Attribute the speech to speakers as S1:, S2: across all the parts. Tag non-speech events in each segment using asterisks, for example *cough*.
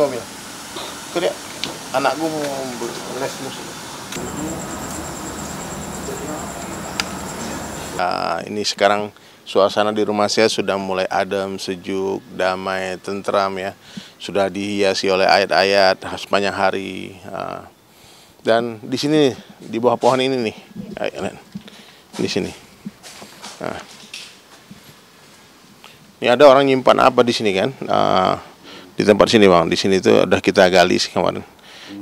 S1: gua bilang itu dia anakku mau les musik nah, ini sekarang suasana di rumah saya sudah mulai adem, sejuk, damai, tentram ya. Sudah dihiasi oleh ayat-ayat sepanjang hari. Ah, dan di sini di bawah pohon ini nih, di sini. Nah. Ini ada orang nyimpan apa di sini kan? Nah, di tempat sini bang di sini itu udah kita gali sih kemarin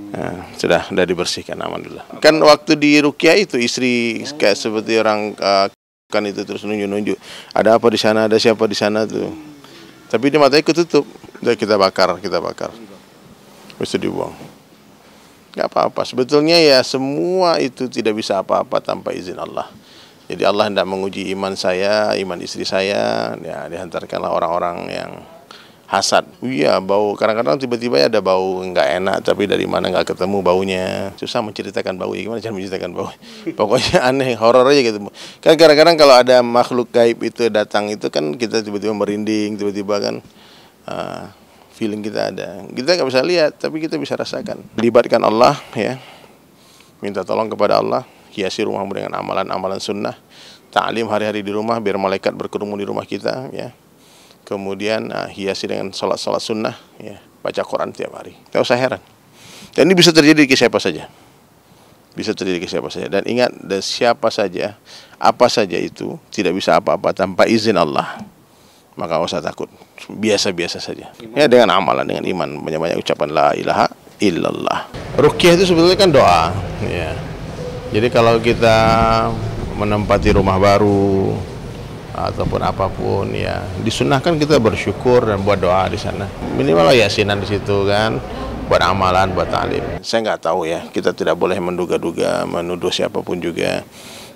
S1: Nah, sudah sudah dibersihkan aman alhamdulillah. Kan waktu di Rukia itu istri kayak seperti orang uh, kan itu terus nunjuk-nunjuk. Ada apa di sana, ada siapa di sana tuh. Tapi dia itu tutup Udah kita bakar, kita bakar. bisa dibuang. nggak apa-apa. Sebetulnya ya semua itu tidak bisa apa-apa tanpa izin Allah. Jadi Allah hendak menguji iman saya, iman istri saya. Ya dihantarkanlah orang-orang yang hasad. Iya, bau. Kadang-kadang tiba-tiba ya ada bau nggak enak, tapi dari mana nggak ketemu baunya. Susah menceritakan bau. Iya, gimana cara menceritakan bau? *laughs* Pokoknya aneh, horor aja gitu. Kan kadang-kadang kalau ada makhluk gaib itu datang itu kan kita tiba-tiba merinding, tiba-tiba kan uh, feeling kita ada. Kita nggak bisa lihat, tapi kita bisa rasakan. Libatkan Allah ya. Minta tolong kepada Allah, hiasi rumahmu dengan amalan-amalan sunnah. Ta'lim hari-hari di rumah biar malaikat berkerumun di rumah kita ya kemudian uh, hiasi dengan sholat-sholat sunnah, ya, baca Quran tiap hari. Tidak usah heran. Dan ini bisa terjadi ke siapa saja. Bisa terjadi ke siapa saja. Dan ingat, dan siapa saja, apa saja itu, tidak bisa apa-apa tanpa izin Allah. Maka usah takut. Biasa-biasa saja. Ya, dengan amalan, dengan iman. Banyak-banyak ucapan la ilaha illallah. Rukyah itu sebetulnya kan doa. Ya. Jadi kalau kita menempati rumah baru, ataupun apapun ya disunahkan kita bersyukur dan buat doa di sana minimal yasinan di situ kan buat amalan buat talim saya nggak tahu ya kita tidak boleh menduga-duga menuduh siapapun juga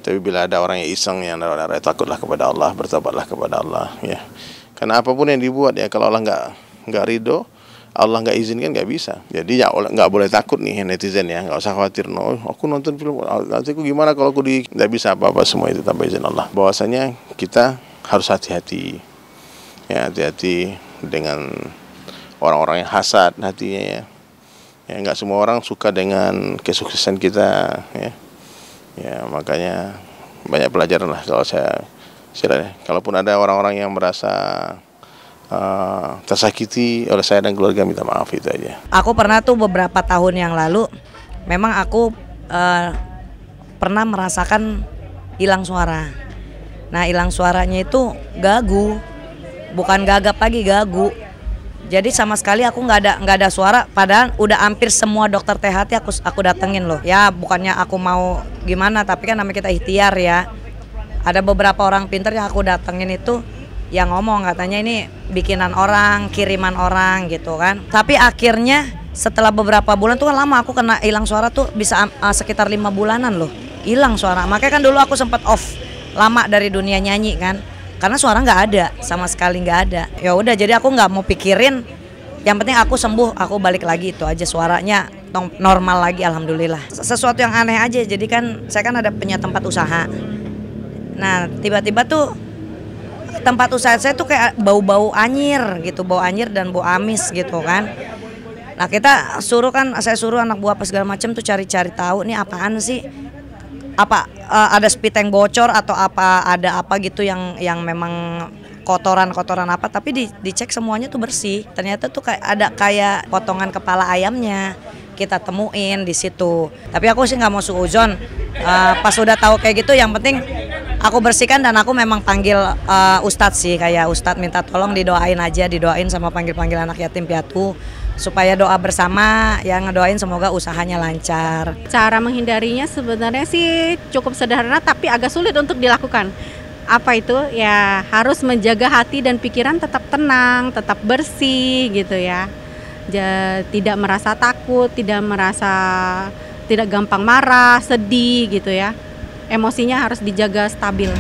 S1: tapi bila ada orang yang iseng yang naruh-naruh takutlah kepada Allah bertobatlah kepada Allah ya karena apapun yang dibuat ya kalau Allah nggak nggak ridho Allah nggak izinkan nggak bisa. Jadi ya nggak boleh takut nih netizen ya, nggak usah khawatir. No, aku nonton film, nanti aku gimana kalau aku di nggak bisa apa-apa semua itu tanpa izin Allah. Bahwasanya kita harus hati-hati, ya hati-hati dengan orang-orang yang hasad hatinya ya. Ya nggak semua orang suka dengan kesuksesan kita ya. Ya makanya banyak pelajaran lah kalau saya, saya ya. kalaupun ada orang-orang yang merasa uh, tersakiti oleh saya dan keluarga minta maaf itu aja.
S2: Aku pernah tuh beberapa tahun yang lalu memang aku uh, pernah merasakan hilang suara. Nah hilang suaranya itu gagu, bukan gagap lagi gagu. Jadi sama sekali aku nggak ada nggak ada suara. Padahal udah hampir semua dokter THT aku aku datengin loh. Ya bukannya aku mau gimana, tapi kan namanya kita ikhtiar ya. Ada beberapa orang pinter yang aku datengin itu yang ngomong katanya ini bikinan orang, kiriman orang gitu kan. Tapi akhirnya setelah beberapa bulan tuh kan lama aku kena hilang suara tuh bisa uh, sekitar lima bulanan loh hilang suara. Makanya kan dulu aku sempat off lama dari dunia nyanyi kan. Karena suara nggak ada sama sekali nggak ada. Ya udah jadi aku nggak mau pikirin. Yang penting aku sembuh, aku balik lagi itu aja suaranya normal lagi alhamdulillah. Sesuatu yang aneh aja. Jadi kan saya kan ada punya tempat usaha. Nah, tiba-tiba tuh tempat usaha saya tuh kayak bau-bau anyir gitu, bau anyir dan bau amis gitu kan. Nah kita suruh kan, saya suruh anak buah apa segala macam tuh cari-cari tahu nih apaan sih apa uh, ada spiteng bocor atau apa ada apa gitu yang yang memang kotoran-kotoran apa tapi di, dicek semuanya tuh bersih ternyata tuh kayak ada kayak potongan kepala ayamnya kita temuin di situ tapi aku sih nggak mau suuzon uh, pas udah tahu kayak gitu yang penting aku bersihkan dan aku memang panggil uh, ustadz sih kayak ustadz minta tolong didoain aja didoain sama panggil-panggil anak yatim piatu supaya doa bersama yang ngedoain semoga usahanya lancar. Cara menghindarinya sebenarnya sih cukup sederhana tapi agak sulit untuk dilakukan. Apa itu? Ya harus menjaga hati dan pikiran tetap tenang, tetap bersih gitu ya. Jadi, tidak merasa takut, tidak merasa tidak gampang marah, sedih gitu ya emosinya harus dijaga stabil.